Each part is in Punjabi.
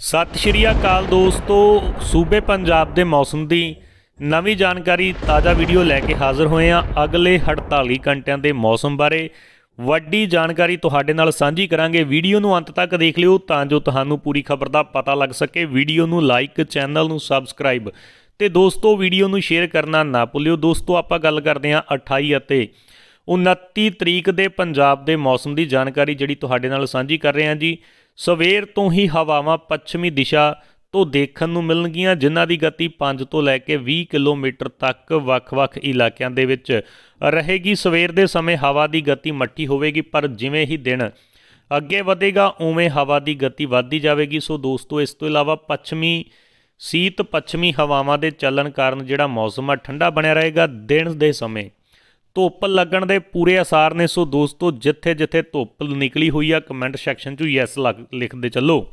ਸਤਿ ਸ਼੍ਰੀ ਅਕਾਲ ਦੋਸਤੋ ਸੂਬੇ ਪੰਜਾਬ ਦੇ ਮੌਸਮ ਦੀ ਨਵੀਂ ਜਾਣਕਾਰੀ ਤਾਜ਼ਾ ਵੀਡੀਓ ਲੈ ਕੇ ਹਾਜ਼ਰ ਹੋਏ ਆ ਅਗਲੇ 48 ਘੰਟਿਆਂ ਦੇ ਮੌਸਮ ਬਾਰੇ ਵੱਡੀ ਜਾਣਕਾਰੀ ਤੁਹਾਡੇ ਨਾਲ ਸਾਂਝੀ ਕਰਾਂਗੇ ਵੀਡੀਓ ਨੂੰ ਅੰਤ ਤੱਕ ਦੇਖ ਲਿਓ ਤਾਂ ਜੋ ਤੁਹਾਨੂੰ ਪੂਰੀ ਖਬਰ ਦਾ ਪਤਾ ਲੱਗ ਸਕੇ ਵੀਡੀਓ ਨੂੰ ਲਾਈਕ ਚੈਨਲ ਨੂੰ ਸਬਸਕ੍ਰਾਈਬ ਤੇ ਦੋਸਤੋ ਵੀਡੀਓ ਨੂੰ ਸ਼ੇਅਰ ਕਰਨਾ ਨਾ ਭੁੱਲਿਓ ਦੋਸਤੋ ਆਪਾਂ ਗੱਲ ਕਰਦੇ ਆ 28 ਅਤੇ 29 ਤਰੀਕ ਦੇ ਪੰਜਾਬ ਦੇ ਮੌਸਮ ਦੀ ਜਾਣਕਾਰੀ ਜਿਹੜੀ ਤੁਹਾਡੇ ਨਾਲ ਸਾਂਝੀ ਕਰ ਰਹੇ ਹਾਂ ਜੀ ਸਵੇਰ ਤੋਂ ਹੀ ਹਵਾਵਾਂ ਪੱਛਮੀ ਦਿਸ਼ਾ ਤੋਂ ਦੇਖਣ ਨੂੰ ਮਿਲਣਗੀਆਂ ਜਿਨ੍ਹਾਂ ਦੀ ਗਤੀ 5 ਤੋਂ ਲੈ ਕੇ 20 ਕਿਲੋਮੀਟਰ ਤੱਕ ਵੱਖ-ਵੱਖ ਇਲਾਕਿਆਂ ਦੇ ਵਿੱਚ ਰਹੇਗੀ ਸਵੇਰ ਦੇ ਸਮੇਂ ਹਵਾ ਦੀ ਗਤੀ ਮੱਠੀ ਹੋਵੇਗੀ ਪਰ ਜਿਵੇਂ ਹੀ ਦਿਨ ਅੱਗੇ ਵਧੇਗਾ ਉਵੇਂ ਹਵਾ ਦੀ ਗਤੀ ਵੱਧਦੀ ਜਾਵੇਗੀ ਸੋ ਦੋਸਤੋ ਇਸ ਤੋਂ ਇਲਾਵਾ ਪੱਛਮੀ ਸੀਤ ਪੱਛਮੀ ਹਵਾਵਾਂ ਦੇ ਚੱਲਣ ਕਾਰਨ ਜਿਹੜਾ ਮੌਸਮ ਆ ਠੰਡਾ ਬਣਿਆ ਰਹੇਗਾ ਦਿਨ ਦੇ ਸਮੇਂ ਧੁੱਪ ਲੱਗਣ ਦੇ ਪੂਰੇ ਅਸਾਰ ਨੇ ਸੋ ਦੋਸਤੋ ਜਿੱਥੇ ਜਿੱਥੇ ਧੁੱਪ ਨਿਕਲੀ ਹੋਈ ਆ ਕਮੈਂਟ ਸੈਕਸ਼ਨ 'ਚ ਯੈਸ ਲਿਖਦੇ ਚੱਲੋ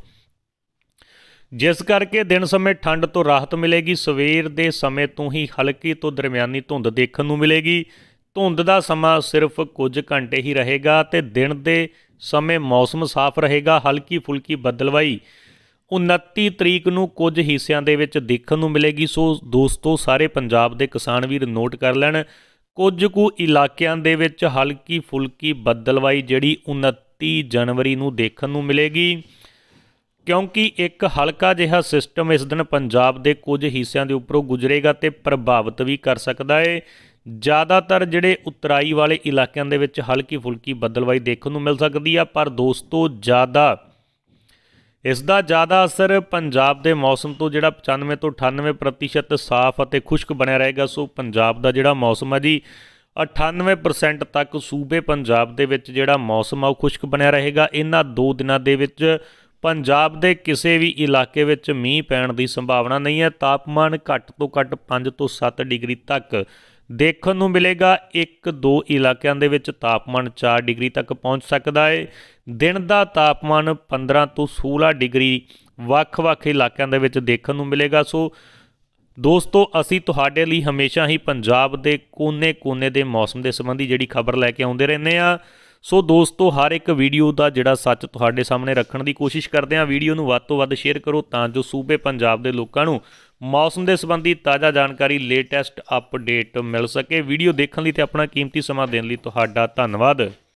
ਜਿਸ ਕਰਕੇ ਦਿਨ ਸਮੇਂ ਠੰਡ ਤੋਂ ਰਾਹਤ ਮਿਲੇਗੀ ਸਵੇਰ ਦੇ ਸਮੇਂ ਤੋਂ ਹੀ ਹਲਕੀ ਤੋਂ ਦਰਮਿਆਨੀ ਧੁੰਦ ਦੇਖਣ ਨੂੰ ਮਿਲੇਗੀ ਧੁੰਦ ਦਾ ਸਮਾਂ ਸਿਰਫ ਕੁਝ ਘੰਟੇ ਹੀ ਰਹੇਗਾ ਤੇ ਦਿਨ ਦੇ ਸਮੇਂ ਮੌਸਮ ਸਾਫ਼ ਰਹੇਗਾ ਹਲਕੀ ਫੁਲਕੀ ਬੱਦਲਵਾਈ 29 ਤਰੀਕ ਨੂੰ ਕੁਝ ਹਿੱਸਿਆਂ ਦੇ ਵਿੱਚ ਦੇਖਣ ਨੂੰ ਮਿਲੇਗੀ ਸੋ ਦੋਸਤੋ ਸਾਰੇ ਪੰਜਾਬ ਦੇ ਕਿਸਾਨ ਵੀਰ ਨੋਟ ਕਰ ਲੈਣ ਕੁਝ ਕੁ ਇਲਾਕਿਆਂ ਦੇ ਵਿੱਚ ਹਲਕੀ ਫੁਲਕੀ ਬੱਦਲਵਾਈ ਜਿਹੜੀ 29 ਜਨਵਰੀ ਨੂੰ ਦੇਖਣ ਨੂੰ ਮਿਲੇਗੀ ਕਿਉਂਕਿ ਇੱਕ ਹਲਕਾ ਜਿਹਾ ਸਿਸਟਮ ਇਸ ਦਿਨ ਪੰਜਾਬ ਦੇ ਕੁਝ ਹਿੱਸਿਆਂ ਦੇ ਉੱਪਰੋਂ ਗੁਜ਼ਰੇਗਾ ਤੇ ਪ੍ਰਭਾਵਿਤ ਵੀ ਕਰ ਸਕਦਾ ਹੈ ਜ਼ਿਆਦਾਤਰ ਜਿਹੜੇ ਉਤਰਾਈ ਵਾਲੇ ਇਲਾਕਿਆਂ ਦੇ ਵਿੱਚ ਹਲਕੀ ਫੁਲਕੀ ਬੱਦਲਵਾਈ ਦੇਖਣ ਨੂੰ ਮਿਲ ਸਕਦੀ ਆ ਪਰ ਦੋਸਤੋ ਜ਼ਿਆਦਾ ਇਸ ਦਾ ਜ਼ਿਆਦਾ ਅਸਰ ਪੰਜਾਬ ਦੇ ਮੌਸਮ ਤੋਂ ਜਿਹੜਾ 95 ਤੋਂ 98% ਸਾਫ਼ ਅਤੇ ਖੁਸ਼ਕ ਬਣਿਆ ਰਹੇਗਾ ਸੋ ਪੰਜਾਬ ਦਾ ਜਿਹੜਾ ਮੌਸਮ ਹੈ ਜੀ 98% ਤੱਕ ਸੂਬੇ ਪੰਜਾਬ ਦੇ ਵਿੱਚ ਜਿਹੜਾ ਮੌਸਮ ਆ ਉਹ ਖੁਸ਼ਕ ਬਣਿਆ ਰਹੇਗਾ ਇਹਨਾਂ ਦੋ ਦਿਨਾਂ ਦੇ ਵਿੱਚ ਪੰਜਾਬ ਦੇ ਕਿਸੇ ਵੀ ਇਲਾਕੇ ਵਿੱਚ ਮੀਂਹ ਪੈਣ ਦੀ ਸੰਭਾਵਨਾ ਨਹੀਂ ਹੈ ਤਾਪਮਾਨ ਘੱਟ ਤੋਂ ਘੱਟ 5 ਤੋਂ 7 ਡਿਗਰੀ ਤੱਕ ਦੇਖਣ ਨੂੰ ਮਿਲੇਗਾ ਇੱਕ ਦੋ ਇਲਾਕਿਆਂ ਦੇ ਵਿੱਚ ਤਾਪਮਾਨ 4 ਡਿਗਰੀ ਤੱਕ ਪਹੁੰਚ ਸਕਦਾ ਹੈ ਦਿਨ ਦਾ ਤਾਪਮਾਨ 15 ਤੋਂ 16 ਡਿਗਰੀ ਵੱਖ-ਵੱਖ ਇਲਾਕਿਆਂ ਦੇ ਵਿੱਚ ਦੇਖਣ ਨੂੰ ਮਿਲੇਗਾ ਸੋ ਦੋਸਤੋ ਅਸੀਂ ਤੁਹਾਡੇ ਲਈ ਹਮੇਸ਼ਾ ਹੀ ਪੰਜਾਬ ਦੇ ਕੋਨੇ-ਕੋਨੇ ਦੇ ਮੌਸਮ ਦੇ ਸੰਬੰਧੀ ਜਿਹੜੀ ਖਬਰ ਲੈ ਕੇ ਆਉਂਦੇ ਰਹਿੰਦੇ ਆ ਸੋ ਦੋਸਤੋ ਹਰ ਇੱਕ ਵੀਡੀਓ ਦਾ ਜਿਹੜਾ ਸੱਚ ਤੁਹਾਡੇ ਸਾਹਮਣੇ ਰੱਖਣ ਦੀ ਕੋਸ਼ਿਸ਼ ਕਰਦੇ ਹਾਂ ਵੀਡੀਓ ਨੂੰ ਵੱਧ ਤੋਂ ਵੱਧ ਸ਼ੇਅਰ ਕਰੋ ਤਾਂ ਜੋ ਸੂਬੇ ਪੰਜਾਬ ਦੇ ਲੋਕਾਂ ਨੂੰ ਮੌਸਮ ਦੇ ਸੰਬੰਧੀ ਤਾਜ਼ਾ ਜਾਣਕਾਰੀ ਲੇਟੈਸਟ ਅਪਡੇਟ ਮਿਲ ਸਕੇ ਵੀਡੀਓ ਦੇਖਣ ਲਈ ਤੇ ਆਪਣਾ ਕੀਮਤੀ ਸਮਾਂ ਦੇਣ ਲਈ ਤੁਹਾਡਾ ਧੰਨਵਾਦ